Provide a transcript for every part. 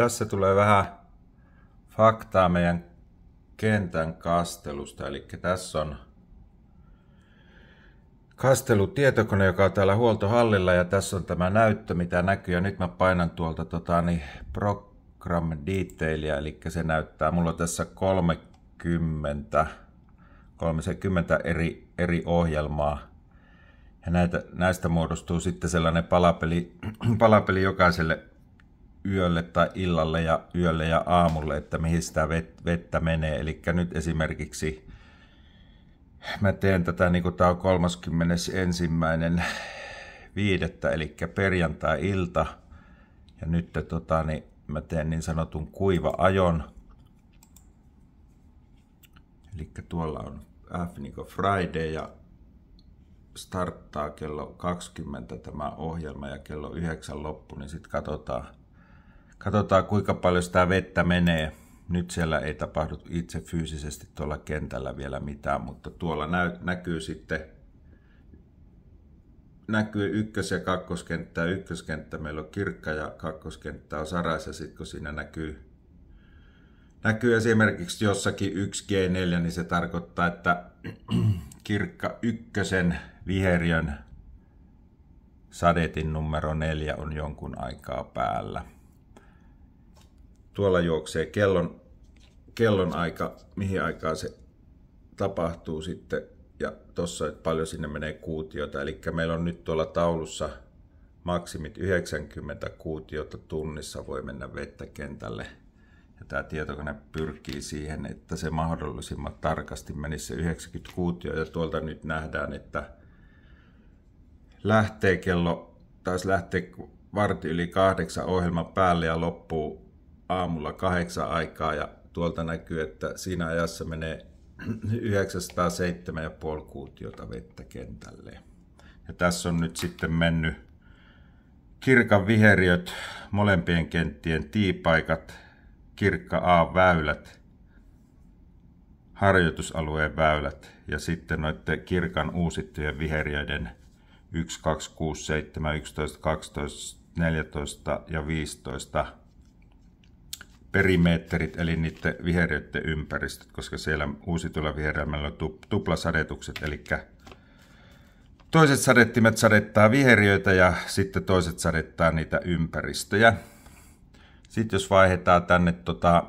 Tässä tulee vähän faktaa meidän kentän kastelusta. Eli tässä on kastelutietokone, joka on täällä huoltohallilla ja tässä on tämä näyttö, mitä näkyy. Ja nyt mä painan tuolta tota, niin program detailia, eli se näyttää mulla tässä 30, 30 eri, eri ohjelmaa. Ja näitä, näistä muodostuu sitten sellainen palapeli, palapeli jokaiselle yölle tai illalle ja yölle ja aamulle, että mihin sitä vettä menee. Eli nyt esimerkiksi mä teen tätä, niin kuin tämä on 31. viidettä, eli perjantai-ilta. Ja nyt tota, niin mä teen niin sanotun kuiva-ajon. Eli tuolla on F niin Friday ja starttaa kello 20 tämä ohjelma ja kello 9 loppu, niin sitten katsotaan, Katsotaan kuinka paljon sitä vettä menee. Nyt siellä ei tapahdu itse fyysisesti tuolla kentällä vielä mitään, mutta tuolla näy, näkyy sitten näkyy ykkös- ja kakkoskenttä. Ykköskenttä meillä on kirkka ja kakkoskenttä on saras ja sitten kun siinä näkyy, näkyy esimerkiksi jossakin 1G4, niin se tarkoittaa, että kirkka ykkösen viheriön sadetin numero 4 on jonkun aikaa päällä tuolla juoksee kellon, kellon aika, mihin aikaan se tapahtuu sitten ja tuossa, että paljon sinne menee kuutiota. Eli meillä on nyt tuolla taulussa maksimit 90 kuutiota tunnissa voi mennä vettä kentälle. Ja tämä tietokone pyrkii siihen, että se mahdollisimman tarkasti menisi se 90 kuutio. Ja tuolta nyt nähdään, että lähtee kello, taisi lähtee varti yli kahdeksan ohjelma päälle ja loppuu aamulla kahdeksan aikaa ja tuolta näkyy, että siinä ajassa menee 907,5 kuutiota vettä kentälle. Ja tässä on nyt sitten mennyt kirkan viheriöt, molempien kenttien tiipaikat, kirkka A-väylät, harjoitusalueen väylät ja sitten noiden kirkan uusittujen viheriöiden 1, 2, 6, 7, 11, 12, 14 ja 15 perimeetterit, eli niiden viheriöiden ympäristöt, koska siellä uusitulla viherelmällä on tuplasadetukset, eli toiset sadettimet sadettaa viheriöitä ja sitten toiset sadettaa niitä ympäristöjä. Sitten jos vaihdetaan tänne, tota,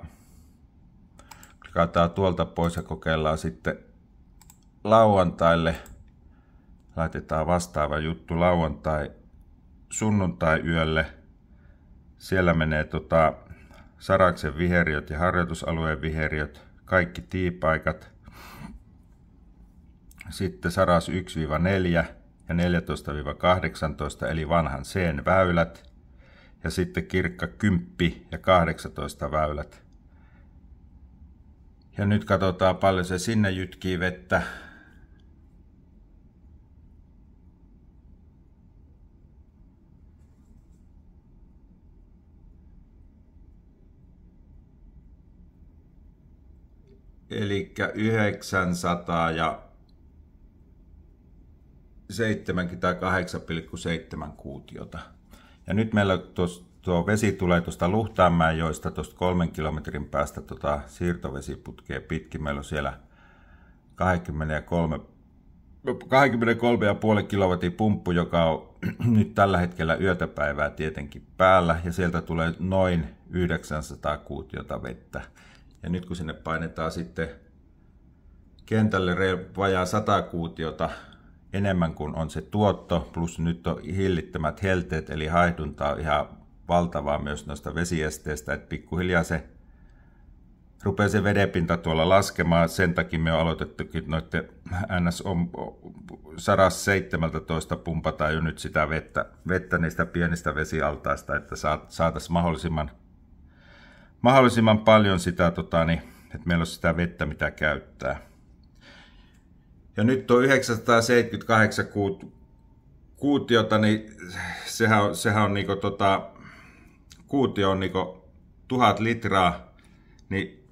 klikataan tuolta pois ja kokeillaan sitten lauantaille. Laitetaan vastaava juttu lauantai, sunnuntai yölle. Siellä menee tota, Saraksen viheriöt ja harjoitusalueen viheriöt, kaikki tiipaikat. Sitten Saras 1-4 ja 14-18 eli vanhan seen väylät. Ja sitten kirkka 10 ja 18 väylät. Ja nyt katsotaan paljon se sinne jytkii vettä. eli 900 ja 78,7 kuutiota. Ja nyt meillä tuo vesi tulee tuosta joista tuosta kolmen kilometrin päästä tuota siirtovesiputkea pitkin. Meillä on siellä 23 23,5 kilowatin pumppu, joka on nyt tällä hetkellä yötäpäivää tietenkin päällä, ja sieltä tulee noin 900 kuutiota vettä. Ja nyt kun sinne painetaan sitten kentälle vajaa 100 kuutiota enemmän kuin on se tuotto, plus nyt on hillittämät helteet, eli on ihan valtavaa myös noista vesiesteistä, että pikkuhiljaa se rupeaa se vedepinta tuolla laskemaan. Sen takia me on aloitettukin noiden NS on 117 pumpataan jo nyt sitä vettä, vettä niistä pienistä vesialtaista, että saataisiin mahdollisimman – mahdollisimman paljon sitä, tota, niin, että meillä on sitä vettä, mitä käyttää. Ja nyt tuo 978 kuut, kuutiota, niin sehän sehän on niinku, tota, kuutio on niinku tuhat litraa, niin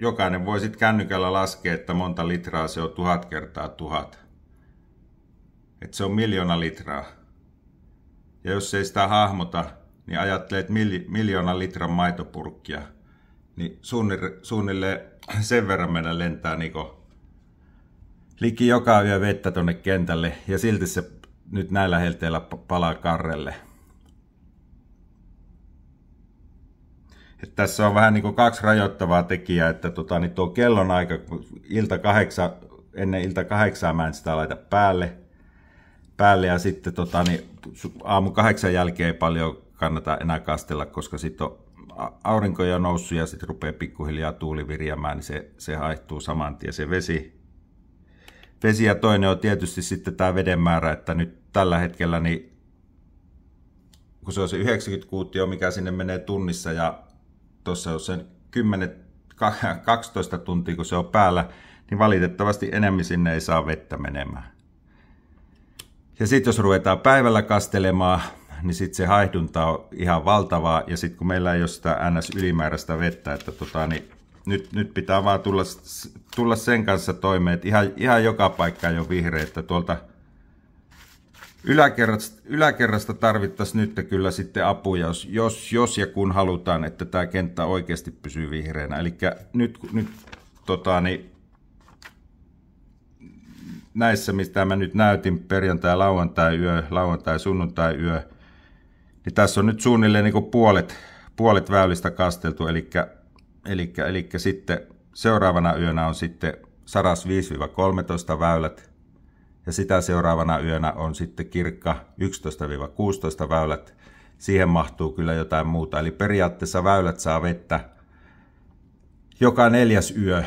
jokainen voi sitten kännykällä laskea, että monta litraa se on tuhat kertaa tuhat. että se on miljoona litraa. Ja jos ei sitä hahmota, niin ajattelet miljoonan litran maitopurkkia, niin suunnilleen, suunnilleen sen verran meidän lentää niin liki joka yö vettä tuonne kentälle ja silti se nyt näillä helteillä palaa karrelle. Et tässä on vähän niin kuin kaksi rajoittavaa tekijää, että tota, niin tuo kellon aika ilta kahdeksan, ennen ilta kahdeksaa mä en sitä laita päälle, päälle ja sitten tota, niin aamu kahdeksan jälkeen ei paljon kannata enää kastella, koska sitten on aurinko jo noussut ja sitten rupeaa pikkuhiljaa tuuli viriämään, niin se, se haihtuu saman tien se vesi. Vesi ja toinen on tietysti sitten tämä veden määrä, että nyt tällä hetkellä niin kun se on se 90 kuutio, mikä sinne menee tunnissa ja tuossa on sen 10, 12 tuntia, kun se on päällä, niin valitettavasti enemmän sinne ei saa vettä menemään. Ja sitten jos ruvetaan päivällä kastelemaan, niin sitten se haihdunta on ihan valtavaa, ja sitten kun meillä ei ole sitä NS-ylimääräistä vettä, että tota, niin nyt, nyt pitää vaan tulla, tulla sen kanssa toimeen, että ihan, ihan joka paikka jo vihreä että Tuolta yläkerrasta, yläkerrasta tarvittaisiin nyt kyllä sitten apuja, jos, jos, jos ja kun halutaan, että tämä kenttä oikeasti pysyy vihreänä. Eli nyt, nyt tota, niin, näissä, mistä mä nyt näytin perjantai, lauantai yö, lauantai, sunnuntai yö, niin tässä on nyt suunnilleen niin puolet, puolet väylistä kasteltu, eli, eli, eli sitten seuraavana yönä on sitten saras 13 väylät, ja sitä seuraavana yönä on sitten kirkka 11-16 väylät. Siihen mahtuu kyllä jotain muuta, eli periaatteessa väylät saa vettä joka neljäs yö